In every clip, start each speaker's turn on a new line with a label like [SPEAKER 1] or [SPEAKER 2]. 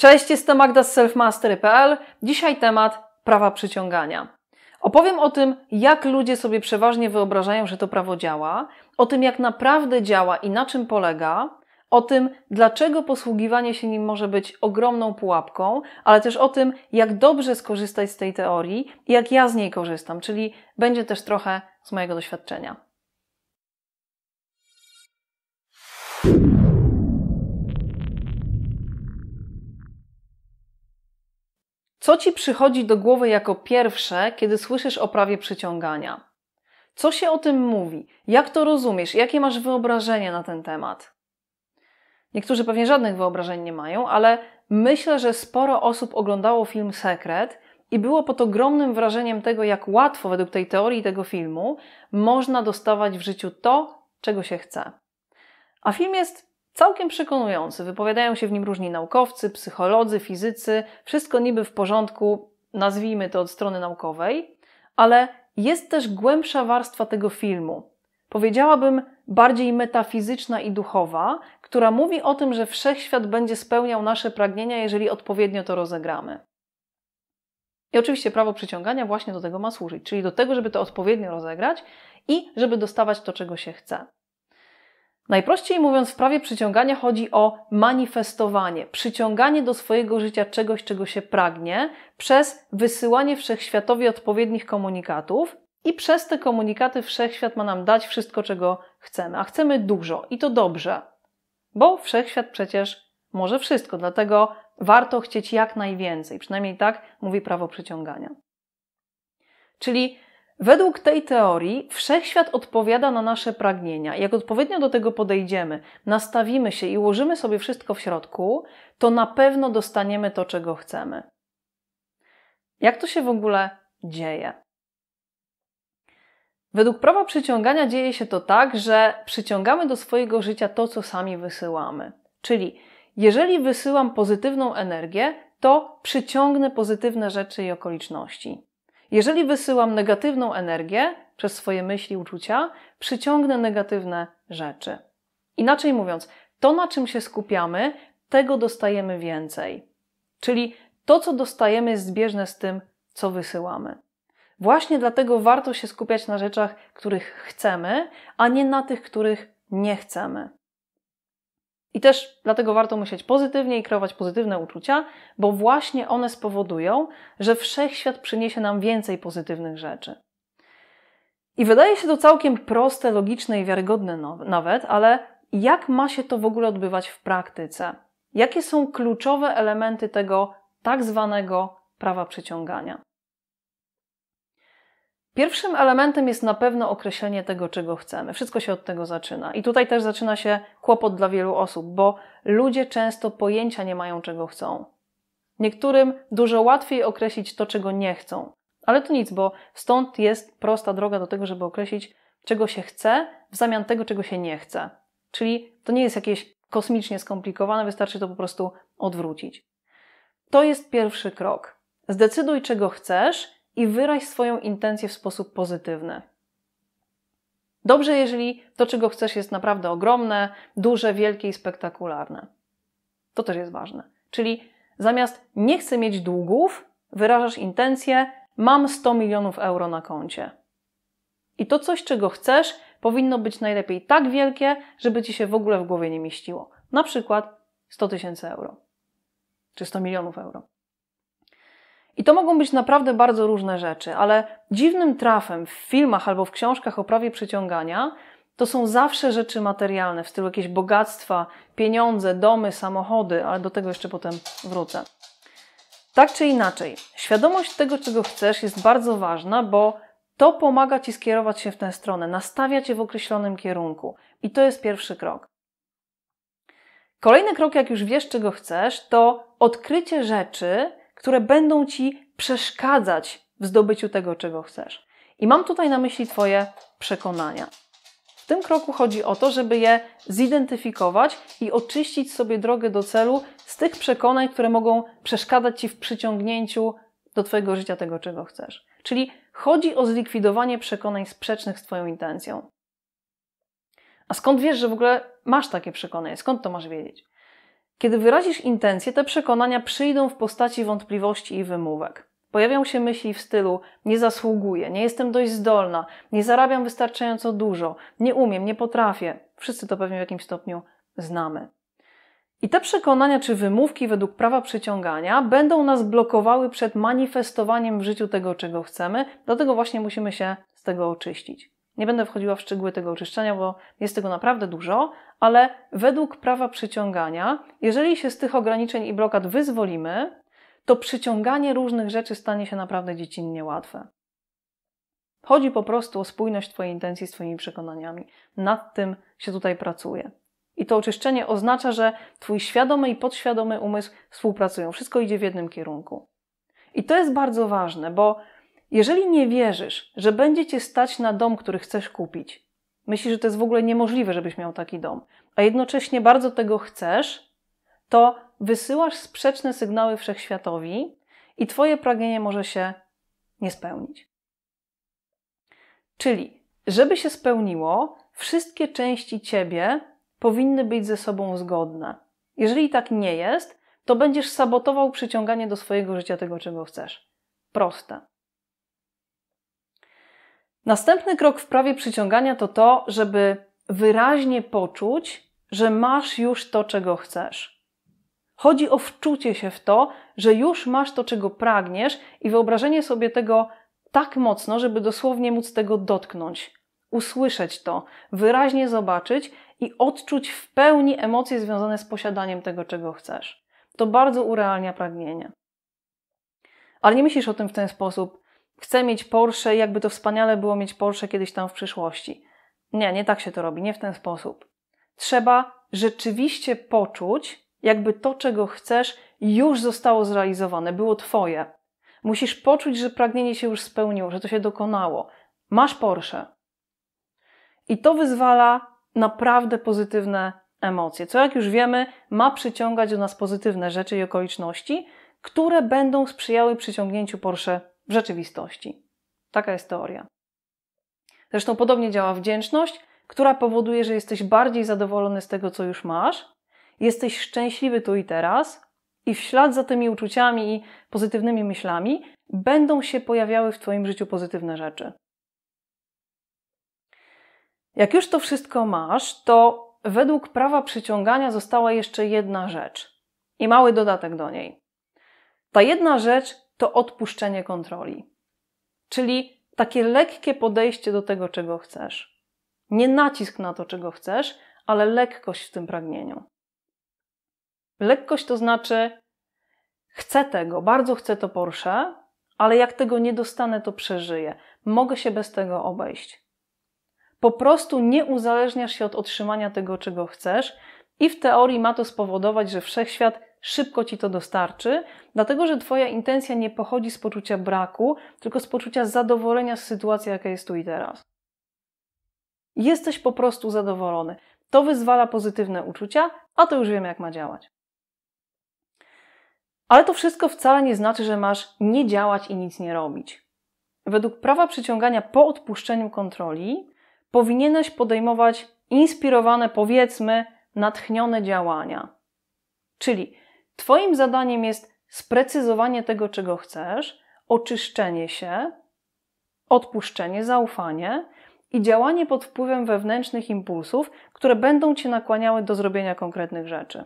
[SPEAKER 1] Cześć, jestem Magda z selfmastery.pl. Dzisiaj temat prawa przyciągania. Opowiem o tym, jak ludzie sobie przeważnie wyobrażają, że to prawo działa, o tym, jak naprawdę działa i na czym polega, o tym, dlaczego posługiwanie się nim może być ogromną pułapką, ale też o tym, jak dobrze skorzystać z tej teorii i jak ja z niej korzystam, czyli będzie też trochę z mojego doświadczenia. Co ci przychodzi do głowy jako pierwsze, kiedy słyszysz o prawie przyciągania? Co się o tym mówi? Jak to rozumiesz? Jakie masz wyobrażenie na ten temat? Niektórzy pewnie żadnych wyobrażeń nie mają, ale myślę, że sporo osób oglądało film Sekret i było pod ogromnym wrażeniem tego, jak łatwo według tej teorii tego filmu można dostawać w życiu to, czego się chce. A film jest całkiem przekonujący. Wypowiadają się w nim różni naukowcy, psycholodzy, fizycy, wszystko niby w porządku, nazwijmy to od strony naukowej, ale jest też głębsza warstwa tego filmu. Powiedziałabym bardziej metafizyczna i duchowa, która mówi o tym, że wszechświat będzie spełniał nasze pragnienia, jeżeli odpowiednio to rozegramy. I oczywiście prawo przyciągania właśnie do tego ma służyć, czyli do tego, żeby to odpowiednio rozegrać i żeby dostawać to, czego się chce. Najprościej mówiąc, w prawie przyciągania chodzi o manifestowanie, przyciąganie do swojego życia czegoś, czego się pragnie, przez wysyłanie wszechświatowi odpowiednich komunikatów i przez te komunikaty wszechświat ma nam dać wszystko, czego chcemy. A chcemy dużo i to dobrze, bo wszechświat przecież może wszystko, dlatego warto chcieć jak najwięcej. Przynajmniej tak mówi prawo przyciągania. Czyli Według tej teorii wszechświat odpowiada na nasze pragnienia. Jak odpowiednio do tego podejdziemy, nastawimy się i ułożymy sobie wszystko w środku, to na pewno dostaniemy to, czego chcemy. Jak to się w ogóle dzieje? Według prawa przyciągania dzieje się to tak, że przyciągamy do swojego życia to, co sami wysyłamy. Czyli jeżeli wysyłam pozytywną energię, to przyciągnę pozytywne rzeczy i okoliczności. Jeżeli wysyłam negatywną energię przez swoje myśli, uczucia, przyciągnę negatywne rzeczy. Inaczej mówiąc, to na czym się skupiamy, tego dostajemy więcej. Czyli to, co dostajemy, jest zbieżne z tym, co wysyłamy. Właśnie dlatego warto się skupiać na rzeczach, których chcemy, a nie na tych, których nie chcemy. I też dlatego warto myśleć pozytywnie i kreować pozytywne uczucia, bo właśnie one spowodują, że wszechświat przyniesie nam więcej pozytywnych rzeczy. I wydaje się to całkiem proste, logiczne i wiarygodne nawet, ale jak ma się to w ogóle odbywać w praktyce? Jakie są kluczowe elementy tego tak zwanego prawa przyciągania? Pierwszym elementem jest na pewno określenie tego, czego chcemy. Wszystko się od tego zaczyna. I tutaj też zaczyna się kłopot dla wielu osób, bo ludzie często pojęcia nie mają, czego chcą. Niektórym dużo łatwiej określić to, czego nie chcą. Ale to nic, bo stąd jest prosta droga do tego, żeby określić, czego się chce w zamian tego, czego się nie chce. Czyli to nie jest jakieś kosmicznie skomplikowane, wystarczy to po prostu odwrócić. To jest pierwszy krok. Zdecyduj, czego chcesz i wyraź swoją intencję w sposób pozytywny. Dobrze, jeżeli to, czego chcesz, jest naprawdę ogromne, duże, wielkie i spektakularne. To też jest ważne. Czyli zamiast nie chcę mieć długów, wyrażasz intencję, mam 100 milionów euro na koncie. I to coś, czego chcesz, powinno być najlepiej tak wielkie, żeby ci się w ogóle w głowie nie mieściło. Na przykład 100 tysięcy euro czy 100 milionów euro. I to mogą być naprawdę bardzo różne rzeczy, ale dziwnym trafem w filmach albo w książkach o prawie przyciągania to są zawsze rzeczy materialne, w stylu jakieś bogactwa, pieniądze, domy, samochody, ale do tego jeszcze potem wrócę. Tak czy inaczej, świadomość tego, czego chcesz, jest bardzo ważna, bo to pomaga ci skierować się w tę stronę, nastawiać cię w określonym kierunku. I to jest pierwszy krok. Kolejny krok, jak już wiesz, czego chcesz, to odkrycie rzeczy, które będą ci przeszkadzać w zdobyciu tego, czego chcesz. I mam tutaj na myśli Twoje przekonania. W tym kroku chodzi o to, żeby je zidentyfikować i oczyścić sobie drogę do celu z tych przekonań, które mogą przeszkadzać Ci w przyciągnięciu do Twojego życia tego, czego chcesz. Czyli chodzi o zlikwidowanie przekonań sprzecznych z Twoją intencją. A skąd wiesz, że w ogóle masz takie przekonanie? Skąd to masz wiedzieć? Kiedy wyrazisz intencje, te przekonania przyjdą w postaci wątpliwości i wymówek. Pojawią się myśli w stylu: nie zasługuję, nie jestem dość zdolna, nie zarabiam wystarczająco dużo, nie umiem, nie potrafię. Wszyscy to pewnie w jakimś stopniu znamy. I te przekonania czy wymówki według prawa przyciągania będą nas blokowały przed manifestowaniem w życiu tego, czego chcemy, dlatego właśnie musimy się z tego oczyścić. Nie będę wchodziła w szczegóły tego oczyszczenia, bo jest tego naprawdę dużo, ale według prawa przyciągania, jeżeli się z tych ograniczeń i blokad wyzwolimy, to przyciąganie różnych rzeczy stanie się naprawdę dziecinnie łatwe. Chodzi po prostu o spójność Twojej intencji z Twoimi przekonaniami. Nad tym się tutaj pracuje. I to oczyszczenie oznacza, że Twój świadomy i podświadomy umysł współpracują. Wszystko idzie w jednym kierunku. I to jest bardzo ważne, bo jeżeli nie wierzysz, że będzie cię stać na dom, który chcesz kupić, myślisz, że to jest w ogóle niemożliwe, żebyś miał taki dom, a jednocześnie bardzo tego chcesz, to wysyłasz sprzeczne sygnały wszechświatowi i twoje pragnienie może się nie spełnić. Czyli, żeby się spełniło, wszystkie części ciebie powinny być ze sobą zgodne. Jeżeli tak nie jest, to będziesz sabotował przyciąganie do swojego życia tego, czego chcesz. Proste. Następny krok w prawie przyciągania to to, żeby wyraźnie poczuć, że masz już to, czego chcesz. Chodzi o wczucie się w to, że już masz to, czego pragniesz i wyobrażenie sobie tego tak mocno, żeby dosłownie móc tego dotknąć, usłyszeć to, wyraźnie zobaczyć i odczuć w pełni emocje związane z posiadaniem tego, czego chcesz. To bardzo urealnia pragnienie. Ale nie myślisz o tym w ten sposób, chcę mieć Porsche, jakby to wspaniale było mieć Porsche kiedyś tam w przyszłości. Nie, nie tak się to robi, nie w ten sposób. Trzeba rzeczywiście poczuć, jakby to, czego chcesz, już zostało zrealizowane, było Twoje. Musisz poczuć, że pragnienie się już spełniło, że to się dokonało. Masz Porsche. I to wyzwala naprawdę pozytywne emocje, co jak już wiemy, ma przyciągać do nas pozytywne rzeczy i okoliczności, które będą sprzyjały przyciągnięciu Porsche w rzeczywistości. Taka jest teoria. Zresztą podobnie działa wdzięczność, która powoduje, że jesteś bardziej zadowolony z tego, co już masz, jesteś szczęśliwy tu i teraz, i w ślad za tymi uczuciami i pozytywnymi myślami będą się pojawiały w Twoim życiu pozytywne rzeczy. Jak już to wszystko masz, to według prawa przyciągania została jeszcze jedna rzecz i mały dodatek do niej. Ta jedna rzecz to odpuszczenie kontroli. Czyli takie lekkie podejście do tego, czego chcesz. Nie nacisk na to, czego chcesz, ale lekkość w tym pragnieniu. Lekkość to znaczy, chcę tego, bardzo chcę to Porsche, ale jak tego nie dostanę, to przeżyję. Mogę się bez tego obejść. Po prostu nie uzależniasz się od otrzymania tego, czego chcesz, i w teorii ma to spowodować, że wszechświat szybko ci to dostarczy, dlatego że Twoja intencja nie pochodzi z poczucia braku, tylko z poczucia zadowolenia z sytuacji, jaka jest tu i teraz. Jesteś po prostu zadowolony. To wyzwala pozytywne uczucia, a to już wiemy, jak ma działać. Ale to wszystko wcale nie znaczy, że masz nie działać i nic nie robić. Według prawa przyciągania po odpuszczeniu kontroli powinieneś podejmować inspirowane, powiedzmy, natchnione działania. Czyli Twoim zadaniem jest sprecyzowanie tego, czego chcesz, oczyszczenie się, odpuszczenie, zaufanie i działanie pod wpływem wewnętrznych impulsów, które będą cię nakłaniały do zrobienia konkretnych rzeczy.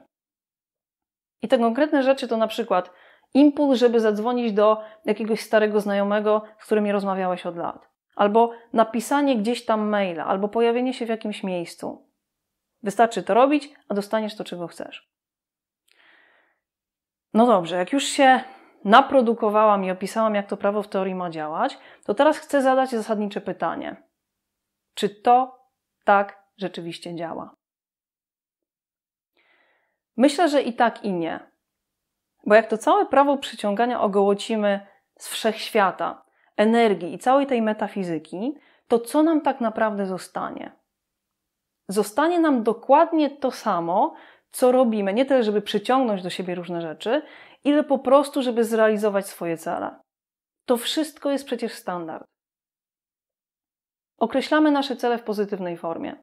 [SPEAKER 1] I te konkretne rzeczy to na przykład impuls, żeby zadzwonić do jakiegoś starego znajomego, z którym nie rozmawiałeś od lat, albo napisanie gdzieś tam maila, albo pojawienie się w jakimś miejscu. Wystarczy to robić, a dostaniesz to, czego chcesz. No dobrze, jak już się naprodukowałam i opisałam, jak to prawo w teorii ma działać, to teraz chcę zadać zasadnicze pytanie. Czy to tak rzeczywiście działa? Myślę, że i tak, i nie. Bo jak to całe prawo przyciągania ogołocimy z wszechświata, energii i całej tej metafizyki, to co nam tak naprawdę zostanie? Zostanie nam dokładnie to samo, co robimy, nie tyle, żeby przyciągnąć do siebie różne rzeczy, ile po prostu, żeby zrealizować swoje cele. To wszystko jest przecież standard. Określamy nasze cele w pozytywnej formie.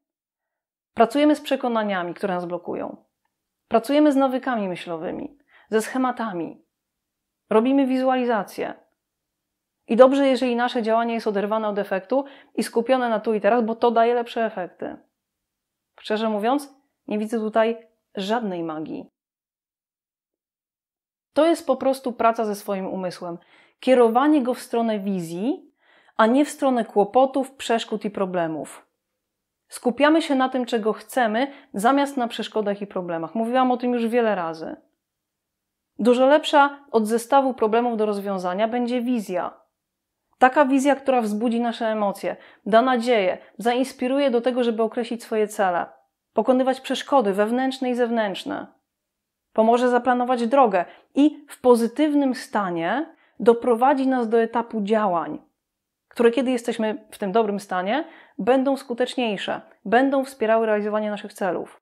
[SPEAKER 1] Pracujemy z przekonaniami, które nas blokują. Pracujemy z nawykami myślowymi, ze schematami. Robimy wizualizację. I dobrze, jeżeli nasze działanie jest oderwane od efektu i skupione na tu i teraz, bo to daje lepsze efekty. Szczerze mówiąc, nie widzę tutaj żadnej magii. To jest po prostu praca ze swoim umysłem. Kierowanie go w stronę wizji, a nie w stronę kłopotów, przeszkód i problemów. Skupiamy się na tym, czego chcemy, zamiast na przeszkodach i problemach. Mówiłam o tym już wiele razy. Dużo lepsza od zestawu problemów do rozwiązania będzie wizja. Taka wizja, która wzbudzi nasze emocje, da nadzieję, zainspiruje do tego, żeby określić swoje cele, pokonywać przeszkody wewnętrzne i zewnętrzne. Pomoże zaplanować drogę i w pozytywnym stanie doprowadzi nas do etapu działań, które kiedy jesteśmy w tym dobrym stanie, będą skuteczniejsze, będą wspierały realizowanie naszych celów.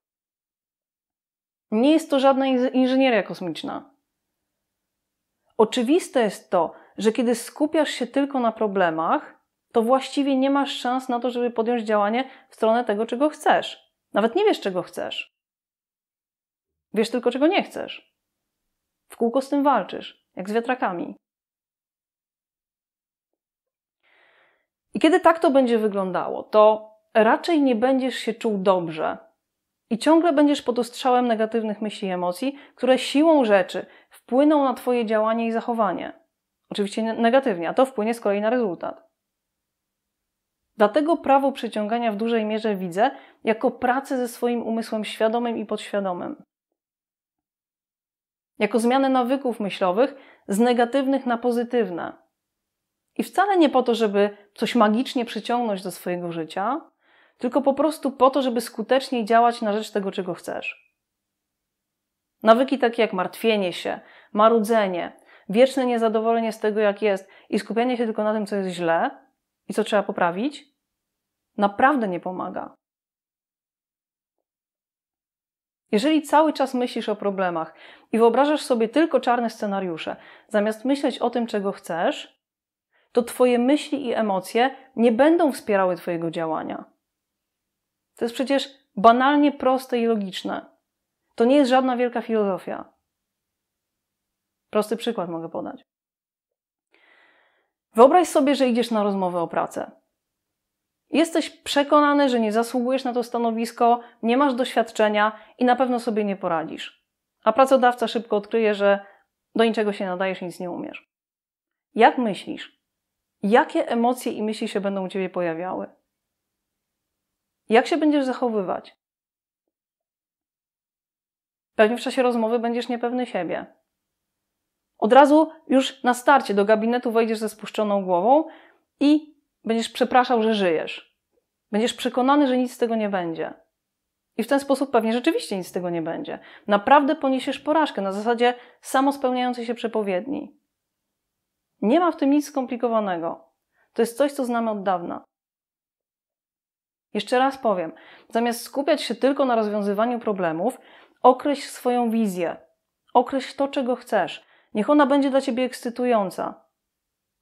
[SPEAKER 1] Nie jest to żadna inżynieria kosmiczna. Oczywiste jest to, że kiedy skupiasz się tylko na problemach, to właściwie nie masz szans na to, żeby podjąć działanie w stronę tego, czego chcesz. Nawet nie wiesz, czego chcesz. Wiesz tylko, czego nie chcesz. W kółko z tym walczysz, jak z wiatrakami. I kiedy tak to będzie wyglądało, to raczej nie będziesz się czuł dobrze i ciągle będziesz pod ostrzałem negatywnych myśli i emocji, które siłą rzeczy wpłyną na Twoje działanie i zachowanie. Oczywiście negatywnie, a to wpłynie z kolei na rezultat. Dlatego prawo przyciągania w dużej mierze widzę jako pracę ze swoim umysłem świadomym i podświadomym. Jako zmianę nawyków myślowych z negatywnych na pozytywne. I wcale nie po to, żeby coś magicznie przyciągnąć do swojego życia, tylko po prostu po to, żeby skuteczniej działać na rzecz tego, czego chcesz. Nawyki takie jak martwienie się, marudzenie, wieczne niezadowolenie z tego, jak jest i skupianie się tylko na tym, co jest źle i co trzeba poprawić, naprawdę nie pomaga. Jeżeli cały czas myślisz o problemach i wyobrażasz sobie tylko czarne scenariusze, zamiast myśleć o tym, czego chcesz, to Twoje myśli i emocje nie będą wspierały Twojego działania. To jest przecież banalnie proste i logiczne. To nie jest żadna wielka filozofia. Prosty przykład mogę podać. Wyobraź sobie, że idziesz na rozmowę o pracę. Jesteś przekonany, że nie zasługujesz na to stanowisko, nie masz doświadczenia i na pewno sobie nie poradzisz. A pracodawca szybko odkryje, że do niczego się nadajesz, nic nie umiesz. Jak myślisz? Jakie emocje i myśli się będą u ciebie pojawiały? Jak się będziesz zachowywać? Pewnie w czasie rozmowy będziesz niepewny siebie. Od razu już na starcie do gabinetu wejdziesz ze spuszczoną głową i Będziesz przepraszał, że żyjesz. Będziesz przekonany, że nic z tego nie będzie. I w ten sposób pewnie rzeczywiście nic z tego nie będzie. Naprawdę poniesiesz porażkę na zasadzie samospełniającej się przepowiedni. Nie ma w tym nic skomplikowanego. To jest coś, co znamy od dawna. Jeszcze raz powiem, zamiast skupiać się tylko na rozwiązywaniu problemów, określ swoją wizję, określ to, czego chcesz. Niech ona będzie dla ciebie ekscytująca.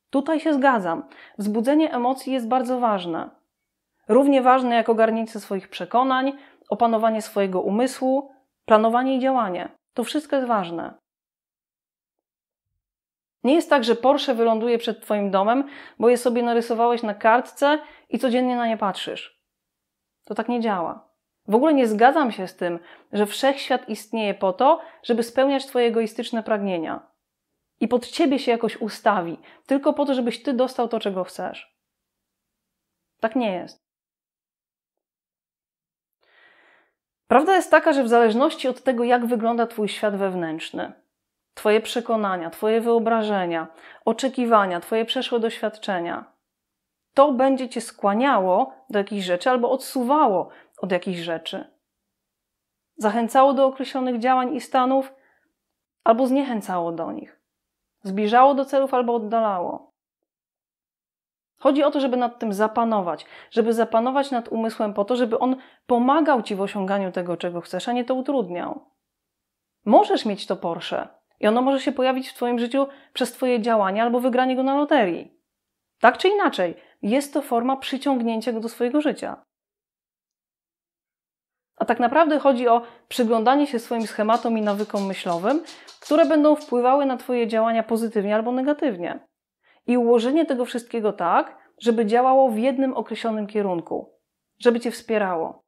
[SPEAKER 1] Tutaj się zgadzam. Wzbudzenie emocji jest bardzo ważne. Równie ważne jak ogarnięcie swoich przekonań, opanowanie swojego umysłu, planowanie i działanie. To wszystko jest ważne. Nie jest tak, że Porsche wyląduje przed Twoim domem, bo je sobie narysowałeś na kartce i codziennie na nie patrzysz. To tak nie działa. W ogóle nie zgadzam się z tym, że wszechświat istnieje po to, żeby spełniać Twoje egoistyczne pragnienia i pod ciebie się jakoś ustawi, tylko po to, żebyś ty dostał to, czego chcesz. Tak nie jest. Prawda jest taka, że w zależności od tego, jak wygląda Twój świat wewnętrzny, Twoje przekonania, Twoje wyobrażenia, oczekiwania, Twoje przeszłe doświadczenia, to będzie Cię skłaniało do jakichś rzeczy albo odsuwało od jakichś rzeczy. Zachęcało do określonych działań i stanów, albo zniechęcało do nich zbliżało do celów albo oddalało. Chodzi o to, żeby nad tym zapanować, żeby zapanować nad umysłem po to, żeby on pomagał ci w osiąganiu tego, czego chcesz, a nie to utrudniał. Możesz mieć to Porsche i ono może się pojawić w Twoim życiu przez Twoje działania albo wygranie go na loterii. Tak czy inaczej, jest to forma przyciągnięcia go do swojego życia. A tak naprawdę chodzi o przyglądanie się swoim schematom i nawykom myślowym, które będą wpływały na Twoje działania pozytywnie albo negatywnie. I ułożenie tego wszystkiego tak, żeby działało w jednym określonym kierunku, żeby Cię wspierało.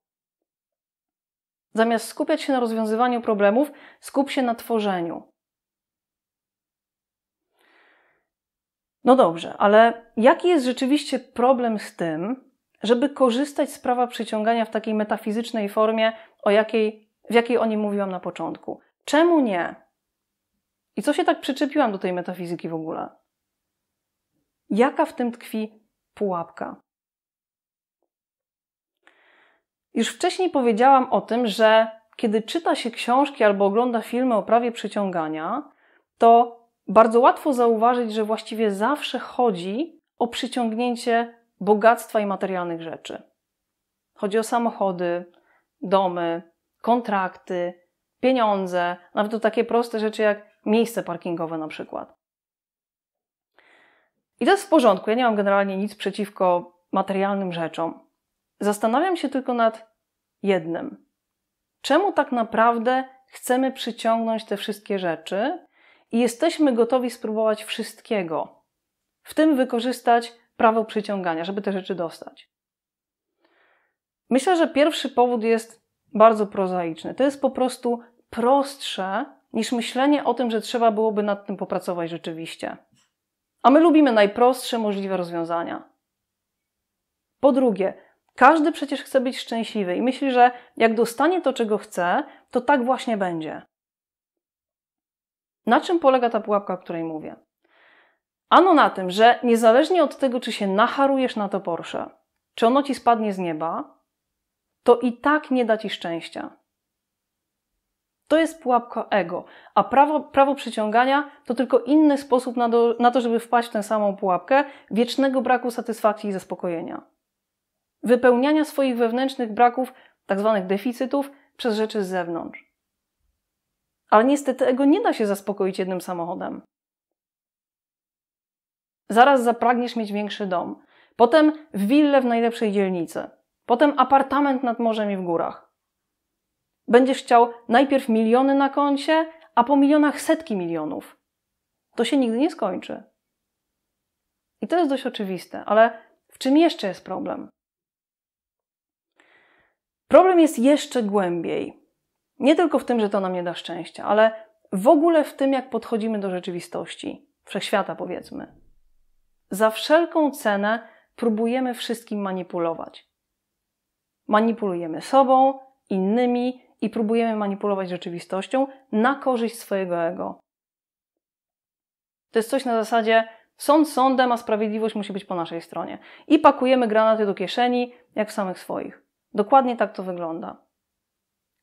[SPEAKER 1] Zamiast skupiać się na rozwiązywaniu problemów, skup się na tworzeniu. No dobrze, ale jaki jest rzeczywiście problem z tym, żeby korzystać z prawa przyciągania w takiej metafizycznej formie, o jakiej, w jakiej o nim mówiłam na początku. Czemu nie? I co się tak przyczepiłam do tej metafizyki w ogóle? Jaka w tym tkwi pułapka? Już wcześniej powiedziałam o tym, że kiedy czyta się książki albo ogląda filmy o prawie przyciągania, to bardzo łatwo zauważyć, że właściwie zawsze chodzi o przyciągnięcie bogactwa i materialnych rzeczy. Chodzi o samochody, domy, kontrakty, pieniądze, nawet o takie proste rzeczy jak miejsce parkingowe na przykład. I to jest w porządku. Ja nie mam generalnie nic przeciwko materialnym rzeczom. Zastanawiam się tylko nad jednym. Czemu tak naprawdę chcemy przyciągnąć te wszystkie rzeczy i jesteśmy gotowi spróbować wszystkiego, w tym wykorzystać prawo przyciągania, żeby te rzeczy dostać? Myślę, że pierwszy powód jest bardzo prozaiczny. To jest po prostu prostsze niż myślenie o tym, że trzeba byłoby nad tym popracować rzeczywiście. A my lubimy najprostsze możliwe rozwiązania. Po drugie, każdy przecież chce być szczęśliwy i myśli, że jak dostanie to, czego chce, to tak właśnie będzie. Na czym polega ta pułapka, o której mówię? Ano na tym, że niezależnie od tego, czy się nacharujesz na to Porsche, czy ono ci spadnie z nieba, to i tak nie da ci szczęścia. To jest pułapka ego, a prawo, prawo przyciągania to tylko inny sposób na, do, na to, żeby wpaść w tę samą pułapkę wiecznego braku satysfakcji i zaspokojenia. Wypełniania swoich wewnętrznych braków, tzw. Tak deficytów, przez rzeczy z zewnątrz. Ale niestety ego nie da się zaspokoić jednym samochodem. Zaraz zapragniesz mieć większy dom. Potem willę w najlepszej dzielnicy. Potem apartament nad morzem i w górach. Będziesz chciał najpierw miliony na koncie, a po milionach setki milionów. To się nigdy nie skończy. I to jest dość oczywiste, ale w czym jeszcze jest problem? Problem jest jeszcze głębiej. Nie tylko w tym, że to nam nie da szczęścia, ale w ogóle w tym, jak podchodzimy do rzeczywistości, wszechświata powiedzmy. Za wszelką cenę próbujemy wszystkim manipulować. Manipulujemy sobą, innymi i próbujemy manipulować rzeczywistością na korzyść swojego ego. To jest coś na zasadzie sąd sądem, a sprawiedliwość musi być po naszej stronie. I pakujemy granaty do kieszeni, jak w samych swoich. Dokładnie tak to wygląda.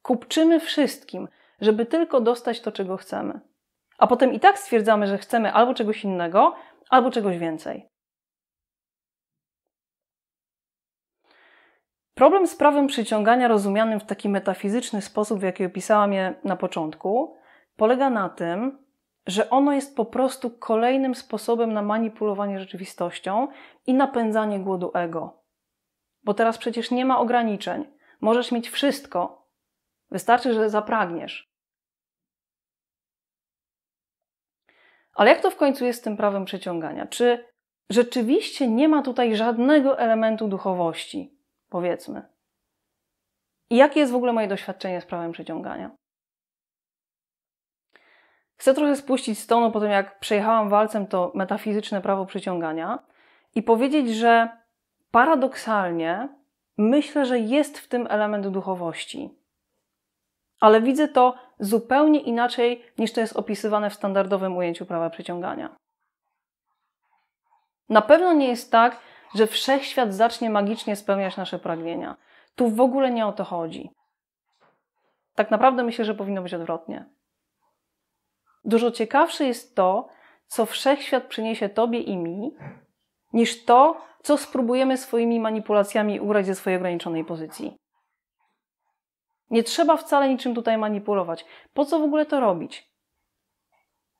[SPEAKER 1] Kupczymy wszystkim, żeby tylko dostać to, czego chcemy. A potem i tak stwierdzamy, że chcemy albo czegoś innego, albo czegoś więcej. Problem z prawem przyciągania rozumianym w taki metafizyczny sposób, w jaki opisałam je na początku, polega na tym, że ono jest po prostu kolejnym sposobem na manipulowanie rzeczywistością i napędzanie głodu ego. Bo teraz przecież nie ma ograniczeń. Możesz mieć wszystko. Wystarczy, że zapragniesz. Ale jak to w końcu jest z tym prawem przyciągania? Czy rzeczywiście nie ma tutaj żadnego elementu duchowości, powiedzmy? I jakie jest w ogóle moje doświadczenie z prawem przyciągania? Chcę trochę spuścić z po tym, jak przejechałam walcem to metafizyczne prawo przyciągania i powiedzieć, że paradoksalnie myślę, że jest w tym element duchowości. Ale widzę to zupełnie inaczej niż to jest opisywane w standardowym ujęciu prawa przyciągania. Na pewno nie jest tak, że wszechświat zacznie magicznie spełniać nasze pragnienia. Tu w ogóle nie o to chodzi. Tak naprawdę myślę, że powinno być odwrotnie. Dużo ciekawsze jest to, co wszechświat przyniesie Tobie i mi, niż to, co spróbujemy swoimi manipulacjami ugrać ze swojej ograniczonej pozycji. Nie trzeba wcale niczym tutaj manipulować. Po co w ogóle to robić?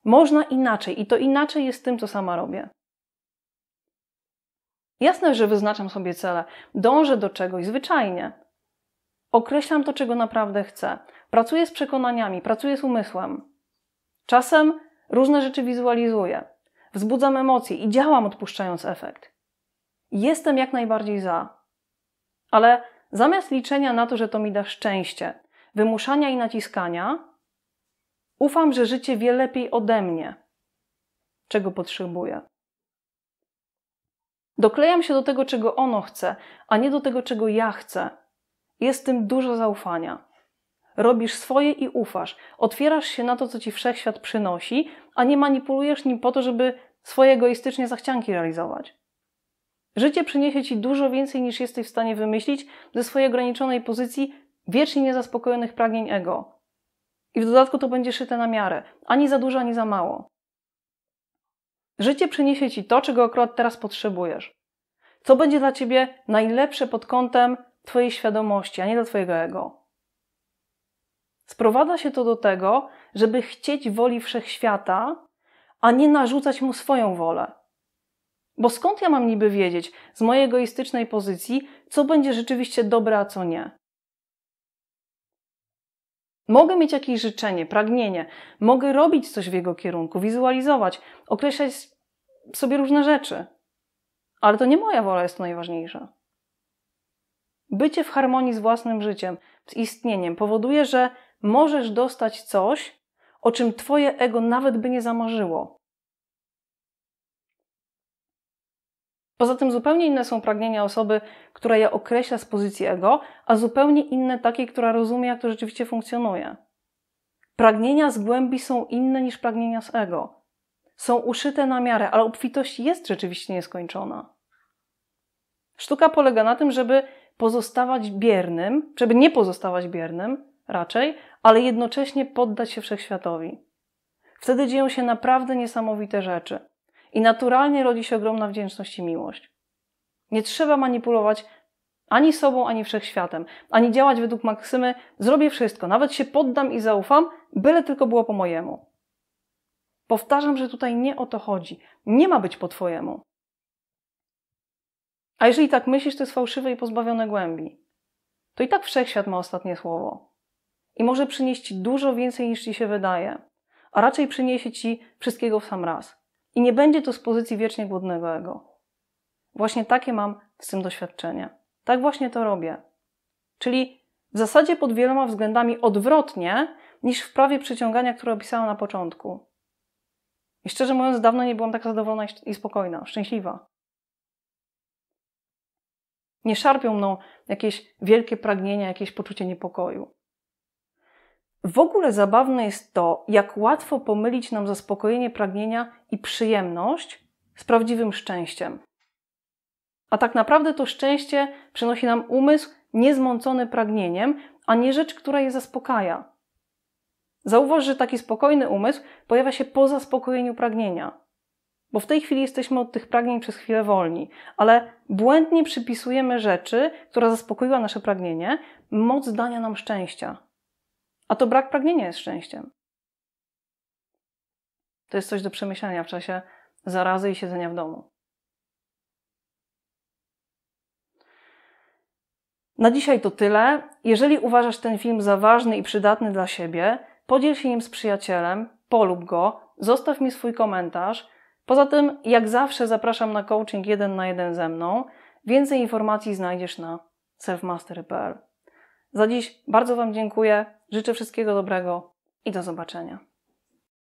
[SPEAKER 1] Można inaczej i to inaczej jest tym, co sama robię. Jasne, że wyznaczam sobie cele, dążę do czegoś zwyczajnie. Określam to, czego naprawdę chcę. Pracuję z przekonaniami, pracuję z umysłem. Czasem różne rzeczy wizualizuję, wzbudzam emocje i działam odpuszczając efekt. Jestem jak najbardziej za. Ale Zamiast liczenia na to, że to mi da szczęście, wymuszania i naciskania, ufam, że życie wie lepiej ode mnie, czego potrzebuję. Doklejam się do tego, czego ono chce, a nie do tego, czego ja chcę. Jest w tym dużo zaufania. Robisz swoje i ufasz. Otwierasz się na to, co ci wszechświat przynosi, a nie manipulujesz nim po to, żeby swoje egoistyczne zachcianki realizować. Życie przyniesie ci dużo więcej niż jesteś w stanie wymyślić ze swojej ograniczonej pozycji wiecznie niezaspokojonych pragnień ego. I w dodatku to będzie szyte na miarę, ani za dużo, ani za mało. Życie przyniesie ci to, czego akurat teraz potrzebujesz. Co będzie dla ciebie najlepsze pod kątem twojej świadomości, a nie dla twojego ego. Sprowadza się to do tego, żeby chcieć woli wszechświata, a nie narzucać mu swoją wolę. Bo skąd ja mam niby wiedzieć z mojej egoistycznej pozycji, co będzie rzeczywiście dobre, a co nie? Mogę mieć jakieś życzenie, pragnienie, mogę robić coś w jego kierunku, wizualizować, określać sobie różne rzeczy, ale to nie moja wola jest najważniejsza. Bycie w harmonii z własnym życiem, z istnieniem powoduje, że możesz dostać coś, o czym twoje ego nawet by nie zamarzyło. Poza tym zupełnie inne są pragnienia osoby, która je określa z pozycji ego, a zupełnie inne takiej, która rozumie, jak to rzeczywiście funkcjonuje. Pragnienia z głębi są inne niż pragnienia z ego. Są uszyte na miarę, ale obfitość jest rzeczywiście nieskończona. Sztuka polega na tym, żeby pozostawać biernym, żeby nie pozostawać biernym raczej, ale jednocześnie poddać się wszechświatowi. Wtedy dzieją się naprawdę niesamowite rzeczy i naturalnie rodzi się ogromna wdzięczność i miłość. Nie trzeba manipulować ani sobą, ani wszechświatem, ani działać według maksymy zrobię wszystko, nawet się poddam i zaufam, byle tylko było po mojemu. Powtarzam, że tutaj nie o to chodzi. Nie ma być po twojemu. A jeżeli tak myślisz, to jest fałszywe i pozbawione głębi. To i tak wszechświat ma ostatnie słowo. I może przynieść ci dużo więcej niż ci się wydaje, a raczej przyniesie ci wszystkiego w sam raz. I nie będzie to z pozycji wiecznie głodnego ego. Właśnie takie mam z tym doświadczenie. Tak właśnie to robię. Czyli w zasadzie pod wieloma względami odwrotnie niż w prawie przyciągania, które opisałam na początku. I szczerze mówiąc, dawno nie byłam tak zadowolona i spokojna, szczęśliwa. Nie szarpią mną jakieś wielkie pragnienia, jakieś poczucie niepokoju. W ogóle zabawne jest to, jak łatwo pomylić nam zaspokojenie pragnienia i przyjemność z prawdziwym szczęściem. A tak naprawdę to szczęście przynosi nam umysł niezmącony pragnieniem, a nie rzecz, która je zaspokaja. Zauważ, że taki spokojny umysł pojawia się po zaspokojeniu pragnienia, bo w tej chwili jesteśmy od tych pragnień przez chwilę wolni, ale błędnie przypisujemy rzeczy, która zaspokoiła nasze pragnienie, moc dania nam szczęścia. A to brak pragnienia jest szczęściem. To jest coś do przemyślenia w czasie zarazy i siedzenia w domu. Na dzisiaj to tyle. Jeżeli uważasz ten film za ważny i przydatny dla siebie, podziel się nim z przyjacielem, polub go, zostaw mi swój komentarz. Poza tym, jak zawsze, zapraszam na coaching jeden na jeden ze mną. Więcej informacji znajdziesz na selfmastery.pl. Za dziś bardzo Wam dziękuję. Życzę wszystkiego dobrego i do zobaczenia.